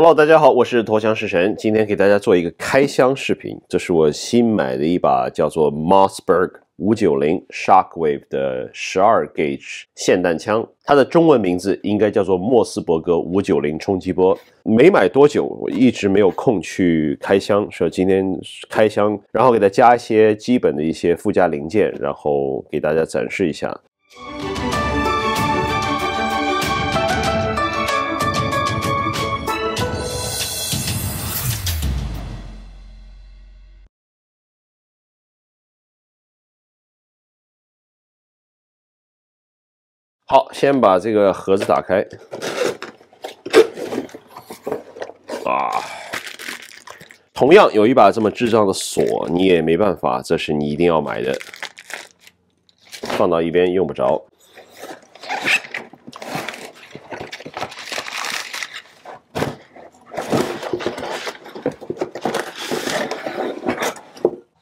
Hello，大家好，我是陀枪式神，今天给大家做一个开箱视频。这是我新买的一把叫做 Mossberg 五九零 Shark Wave 的十二 gauge 炮弹枪，它的中文名字应该叫做莫斯伯格五九零冲击波。没买多久，我一直没有空去开箱，所以今天开箱，然后给它加一些基本的一些附加零件，然后给大家展示一下。好，先把这个盒子打开。啊，同样有一把这么智障的锁，你也没办法。这是你一定要买的，放到一边用不着。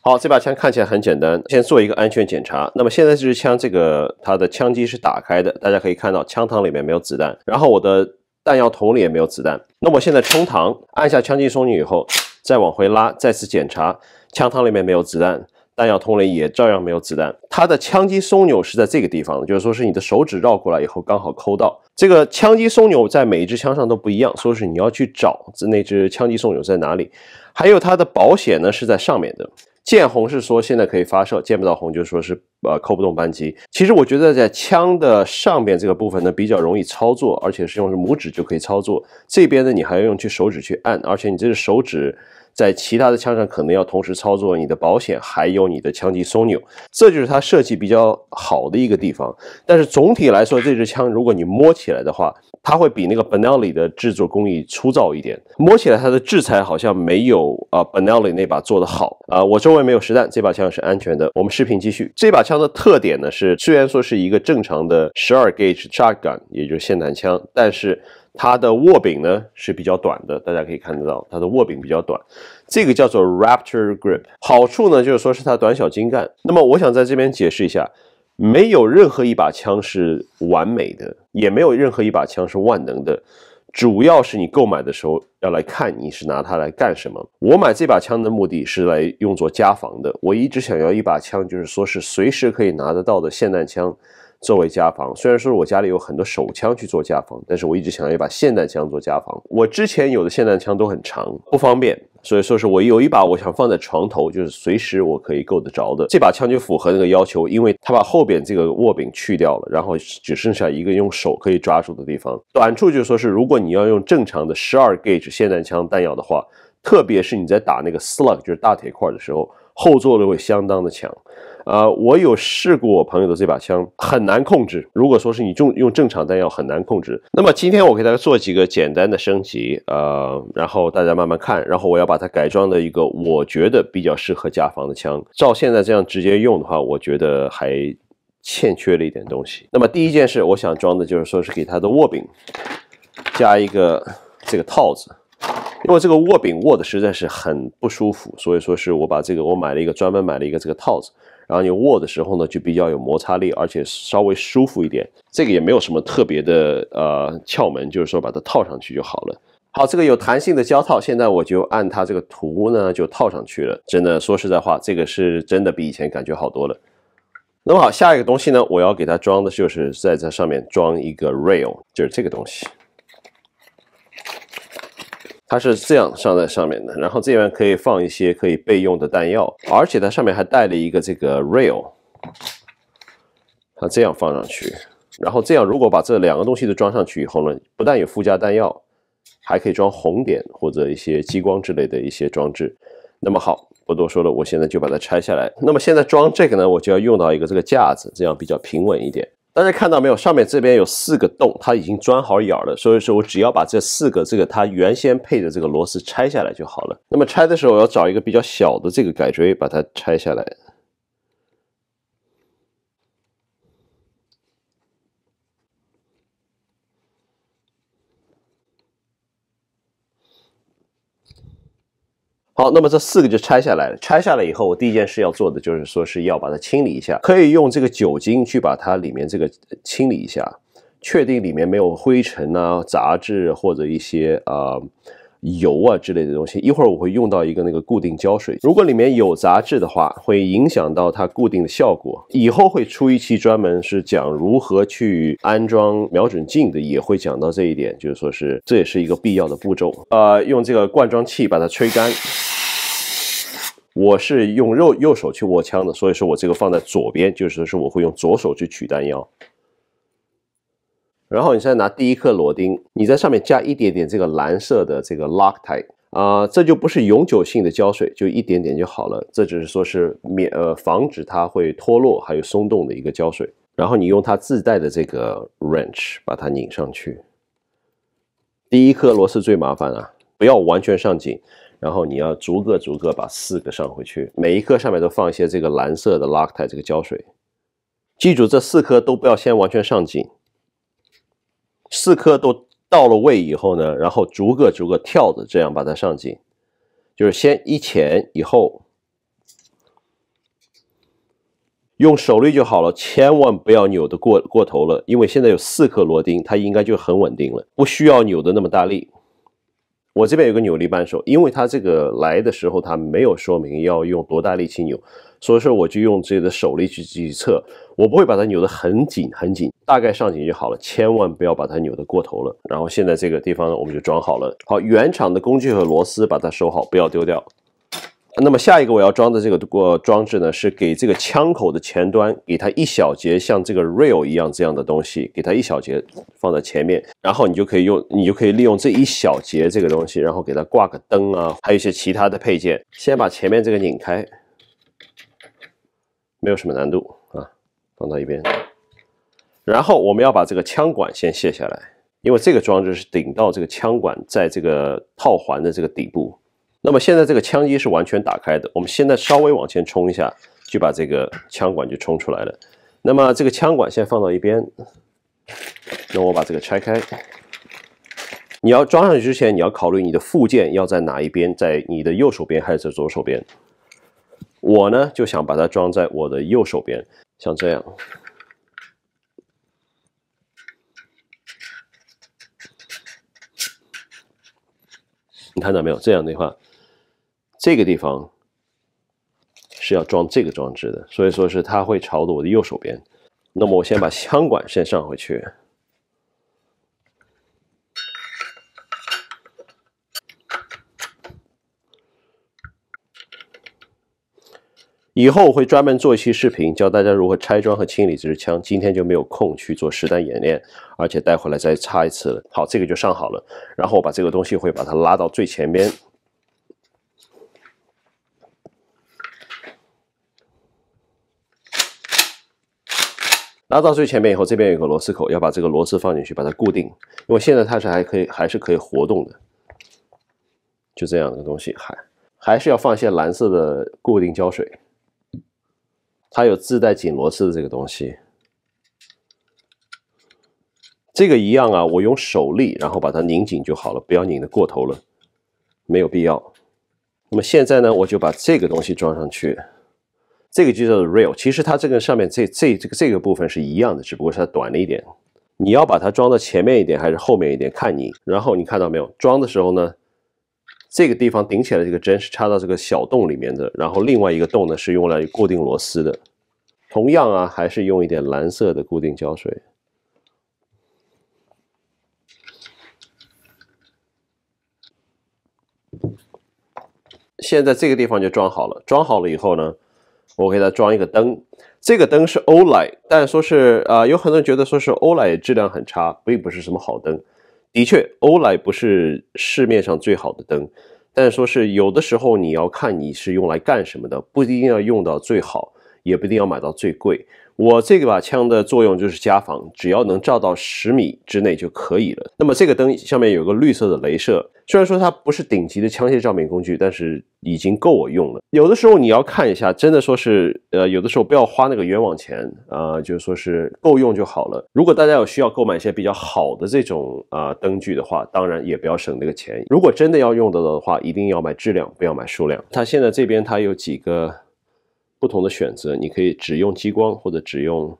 好，这把枪看起来很简单。先做一个安全检查。那么现在这支枪，这个它的枪机是打开的，大家可以看到枪膛里面没有子弹，然后我的弹药桶里也没有子弹。那么现在充膛，按下枪机松钮以后，再往回拉，再次检查，枪膛里面没有子弹，弹药桶里也照样没有子弹。它的枪机松钮是在这个地方，就是说是你的手指绕过来以后，刚好抠到这个枪机松钮，在每一支枪上都不一样，所以是你要去找那支枪机松钮在哪里。还有它的保险呢，是在上面的。见红是说现在可以发射，见不到红就说是呃扣不动扳机。其实我觉得在枪的上面这个部分呢比较容易操作，而且是用拇指就可以操作。这边呢你还要用去手指去按，而且你这个手指。在其他的枪上，可能要同时操作你的保险还有你的枪机枢纽，这就是它设计比较好的一个地方。但是总体来说，这支枪如果你摸起来的话，它会比那个 Benelli 的制作工艺粗糙一点，摸起来它的制裁好像没有啊 Benelli 那把做的好啊。我周围没有实弹，这把枪是安全的。我们视频继续。这把枪的特点呢是，虽然说是一个正常的十二 gauge shotgun，也就是霰弹枪，但是它的握柄呢是比较短的，大家可以看得到，它的握柄比较短，这个叫做 Rapture Grip。好处呢就是说是它短小精干。那么我想在这边解释一下，没有任何一把枪是完美的，也没有任何一把枪是万能的，主要是你购买的时候要来看你是拿它来干什么。我买这把枪的目的是来用作家防的。我一直想要一把枪，就是说是随时可以拿得到的霰弹枪。作为家防，虽然说我家里有很多手枪去做家防，但是我一直想要一把霰弹枪做家防。我之前有的霰弹枪都很长，不方便，所以说是我有一把我想放在床头，就是随时我可以够得着的。这把枪就符合那个要求，因为它把后边这个握柄去掉了，然后只剩下一个用手可以抓住的地方。短处就说是如果你要用正常的十二 gauge 霰弹枪弹药的话。特别是你在打那个 slug，就是大铁块的时候，后坐力会相当的强。呃，我有试过我朋友的这把枪，很难控制。如果说是你用用正常弹药很难控制。那么今天我给大家做几个简单的升级，呃，然后大家慢慢看。然后我要把它改装的一个我觉得比较适合加防的枪。照现在这样直接用的话，我觉得还欠缺了一点东西。那么第一件事，我想装的就是说是给它的握柄加一个这个套子。因为这个握柄握的实在是很不舒服，所以说是我把这个我买了一个专门买了一个这个套子，然后你握的时候呢就比较有摩擦力，而且稍微舒服一点。这个也没有什么特别的呃窍门，就是说把它套上去就好了。好，这个有弹性的胶套，现在我就按它这个图呢就套上去了。真的说实在话，这个是真的比以前感觉好多了。那么好，下一个东西呢，我要给它装的就是在这上面装一个 rail，就是这个东西。它是这样上在上面的，然后这边可以放一些可以备用的弹药，而且它上面还带了一个这个 rail，它这样放上去，然后这样如果把这两个东西都装上去以后呢，不但有附加弹药，还可以装红点或者一些激光之类的一些装置。那么好，不多说了，我现在就把它拆下来。那么现在装这个呢，我就要用到一个这个架子，这样比较平稳一点。大家看到没有？上面这边有四个洞，它已经钻好眼了，所以说我只要把这四个这个它原先配的这个螺丝拆下来就好了。那么拆的时候要找一个比较小的这个改锥，把它拆下来。好，那么这四个就拆下来了。拆下来以后，我第一件事要做的就是说是要把它清理一下，可以用这个酒精去把它里面这个清理一下，确定里面没有灰尘啊、杂质或者一些啊油啊之类的东西。一会儿我会用到一个那个固定胶水，如果里面有杂质的话，会影响到它固定的效果。以后会出一期专门是讲如何去安装瞄准镜的，也会讲到这一点，就是说是这也是一个必要的步骤。呃，用这个灌装器把它吹干。我是用右右手去握枪的，所以说我这个放在左边，就是说我会用左手去取弹药。然后你现在拿第一颗螺钉，你在上面加一点点这个蓝色的这个 Loctite 啊，这就不是永久性的胶水，就一点点就好了。这只是说是免呃防止它会脱落还有松动的一个胶水。然后你用它自带的这个 wrench 把它拧上去。第一颗螺丝最麻烦啊，不要完全上紧。然后你要逐个逐个把四个上回去，每一颗上面都放一些这个蓝色的 Loctite 这个胶水。记住，这四颗都不要先完全上紧。四颗都到了位以后呢，然后逐个逐个跳着这样把它上紧，就是先一前一后，用手力就好了，千万不要扭的过过头了，因为现在有四颗螺钉，它应该就很稳定了，不需要扭的那么大力。我这边有个扭力扳手，因为它这个来的时候它没有说明要用多大力气扭，所以说我就用自己的手力去去测，我不会把它扭得很紧很紧，大概上紧就好了，千万不要把它扭得过头了。然后现在这个地方呢，我们就装好了。好，原厂的工具和螺丝把它收好，不要丢掉。那么下一个我要装的这个过装置呢，是给这个枪口的前端，给它一小节像这个 rail 一样这样的东西，给它一小节放在前面，然后你就可以用，你就可以利用这一小节这个东西，然后给它挂个灯啊，还有一些其他的配件。先把前面这个拧开，没有什么难度啊，放到一边。然后我们要把这个枪管先卸下来，因为这个装置是顶到这个枪管在这个套环的这个底部。那么现在这个枪机是完全打开的，我们现在稍微往前冲一下，就把这个枪管就冲出来了。那么这个枪管先放到一边，那我把这个拆开。你要装上去之前，你要考虑你的附件要在哪一边，在你的右手边还是左手边？我呢就想把它装在我的右手边，像这样。你看到没有？这样的话。这个地方是要装这个装置的，所以说是它会朝着我的右手边。那么我先把枪管先上回去，以后会专门做一期视频教大家如何拆装和清理这支枪。今天就没有空去做实弹演练，而且带回来再插一次。好，这个就上好了，然后我把这个东西会把它拉到最前面。拉到最前面以后，这边有个螺丝口，要把这个螺丝放进去，把它固定。因为现在它是还可以，还是可以活动的。就这样的东西，还还是要放一些蓝色的固定胶水。它有自带紧螺丝的这个东西，这个一样啊，我用手力，然后把它拧紧就好了，不要拧的过头了，没有必要。那么现在呢，我就把这个东西装上去。这个就叫做 r e i l 其实它这个上面这这这个这个部分是一样的，只不过是它短了一点。你要把它装到前面一点还是后面一点，看你。然后你看到没有？装的时候呢，这个地方顶起来这个针是插到这个小洞里面的，然后另外一个洞呢是用来固定螺丝的。同样啊，还是用一点蓝色的固定胶水。现在这个地方就装好了，装好了以后呢？我给它装一个灯，这个灯是欧莱，但说是啊，有很多人觉得说是欧莱质量很差，并不是什么好灯。的确，欧莱不是市面上最好的灯，但是说是有的时候你要看你是用来干什么的，不一定要用到最好，也不一定要买到最贵。我这个把枪的作用就是加防，只要能照到十米之内就可以了。那么这个灯上面有个绿色的镭射，虽然说它不是顶级的枪械照明工具，但是已经够我用了。有的时候你要看一下，真的说是，呃，有的时候不要花那个冤枉钱啊，就是说是够用就好了。如果大家有需要购买一些比较好的这种啊灯具的话，当然也不要省那个钱。如果真的要用到的话，一定要买质量，不要买数量。它现在这边它有几个。不同的选择，你可以只用激光，或者只用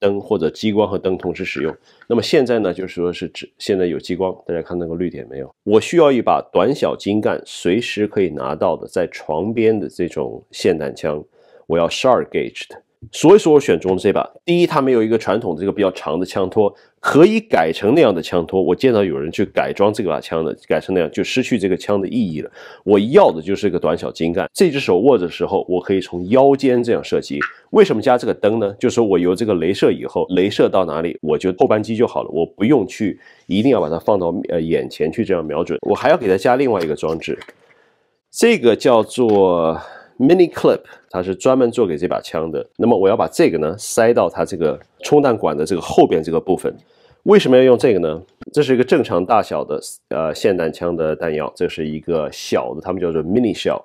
灯，或者激光和灯同时使用。那么现在呢，就是说是只现在有激光，大家看那个绿点没有？我需要一把短小精干、随时可以拿到的在床边的这种霰弹枪，我要 s a r gauge 的。所以说我选中了这把，第一它没有一个传统这个比较长的枪托，可以改成那样的枪托。我见到有人去改装这把枪的，改成那样就失去这个枪的意义了。我要的就是个短小精干，这只手握着的时候，我可以从腰间这样射击。为什么加这个灯呢？就是说我有这个镭射以后，镭射到哪里，我就后扳机就好了，我不用去一定要把它放到呃眼前去这样瞄准。我还要给它加另外一个装置，这个叫做。Mini clip，它是专门做给这把枪的。那么我要把这个呢塞到它这个充弹管的这个后边这个部分。为什么要用这个呢？这是一个正常大小的呃霰弹枪的弹药，这是一个小的，他们叫做 mini shell。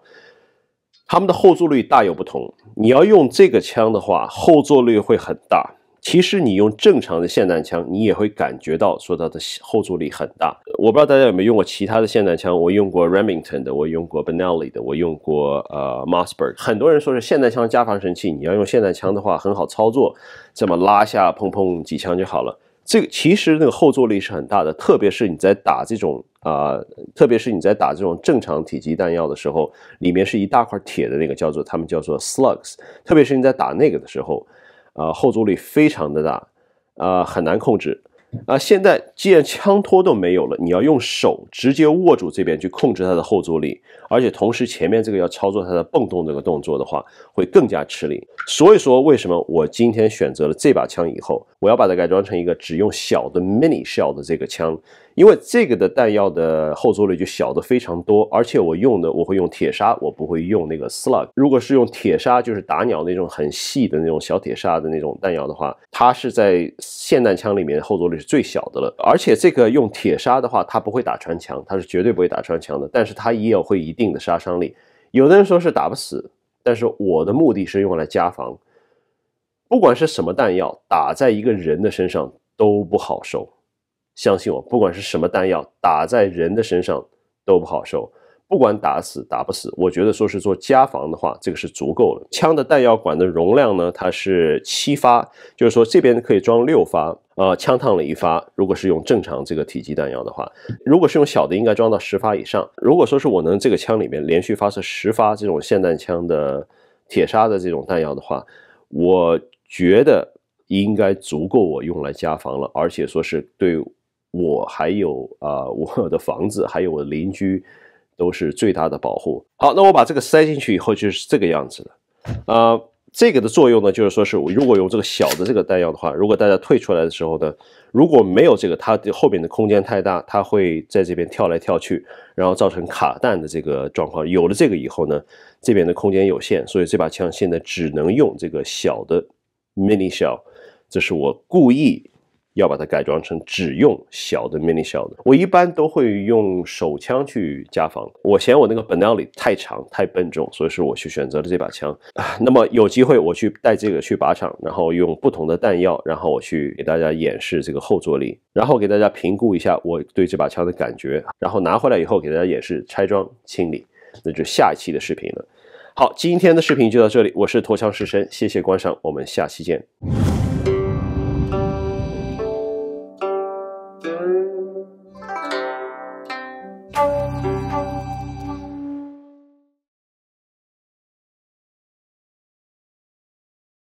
它们的后坐力大有不同。你要用这个枪的话，后坐力会很大。其实你用正常的霰弹枪，你也会感觉到说它的后坐力很大。我不知道大家有没有用过其他的霰弹枪，我用过 Remington 的，我用过 Benelli 的，我用过呃 Mossberg。很多人说是霰弹枪加防神器，你要用霰弹枪的话很好操作，这么拉下砰砰几枪就好了。这个其实那个后坐力是很大的，特别是你在打这种啊，特别是你在打这种正常体积弹药的时候，里面是一大块铁的那个叫做他们叫做 slugs，特别是你在打那个的时候。啊，后阻力非常的大，啊，很难控制。啊，现在既然枪托都没有了，你要用手直接握住这边去控制它的后坐力，而且同时前面这个要操作它的泵动这个动作的话，会更加吃力。所以说，为什么我今天选择了这把枪以后，我要把它改装成一个只用小的 mini shell 的这个枪，因为这个的弹药的后坐力就小的非常多，而且我用的我会用铁砂，我不会用那个 slug。如果是用铁砂，就是打鸟那种很细的那种小铁砂的那种弹药的话，它是在霰弹枪里面后坐力。最小的了，而且这个用铁砂的话，它不会打穿墙，它是绝对不会打穿墙的，但是它也有会一定的杀伤力。有的人说是打不死，但是我的目的是用来加防。不管是什么弹药打在一个人的身上都不好受，相信我，不管是什么弹药打在人的身上都不好受。不管打死打不死，我觉得说是做加防的话，这个是足够了。枪的弹药管的容量呢，它是七发，就是说这边可以装六发。呃，枪膛里一发，如果是用正常这个体积弹药的话，如果是用小的，应该装到十发以上。如果说是我能这个枪里面连续发射十发这种霰弹枪的铁砂的这种弹药的话，我觉得应该足够我用来加防了，而且说是对我还有啊我的房子还有我的邻居。都是最大的保护。好，那我把这个塞进去以后就是这个样子的，呃，这个的作用呢，就是说是我如果用这个小的这个弹药的话，如果大家退出来的时候呢，如果没有这个，它后边的空间太大，它会在这边跳来跳去，然后造成卡弹的这个状况。有了这个以后呢，这边的空间有限，所以这把枪现在只能用这个小的 mini shell。这是我故意。要把它改装成只用小的 mini shell 的。我一般都会用手枪去加防，我嫌我那个 Benelli 太长太笨重，所以是我去选择了这把枪。那么有机会我去带这个去靶场，然后用不同的弹药，然后我去给大家演示这个后坐力，然后给大家评估一下我对这把枪的感觉，然后拿回来以后给大家演示拆装清理，那就下一期的视频了。好，今天的视频就到这里，我是陀枪师生，谢谢观赏，我们下期见。